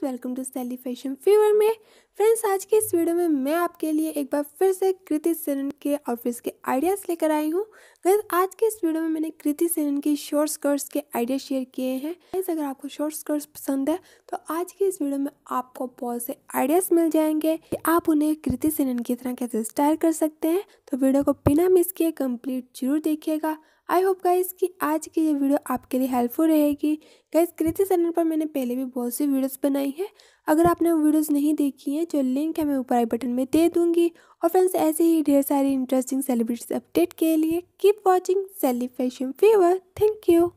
friends welcome to Sally fashion fever में friends आज के इस वीडियो में मैं आपके लिए एक बार फिर से कृति सेनन के ऑफिस के आइडियाज़ लेकर आई हूँ गैस आज के इस वीडियो में मैंने कृति सेनन की शॉर्ट स्कर्ट्स के आइडिया शेयर किए हैं गैस अगर आपको शॉर्ट स्कर्ट्स पसंद है तो आज के इस वीडियो में आपको बहुत से आइडियाज़ मिल जाएंगे कि आप उन्हें कृति सेनन की तरह कैसे स्टाइल कर सकते हैं तो वीडियो को बिना मिस किए कम्प्लीट जरूर देखिएगा आई होप गाइज कि आज की ये वीडियो आपके लिए हेल्पफुल रहेगी गाइज़ कृति चैनल पर मैंने पहले भी बहुत सी वीडियोस बनाई हैं अगर आपने वो वीडियोस नहीं देखी हैं जो लिंक है मैं ऊपर आई बटन में दे दूंगी और फ्रेंड्स ऐसे ही ढेर सारी इंटरेस्टिंग सेलिब्रिटीज अपडेट के लिए keep watching celebration fever thank you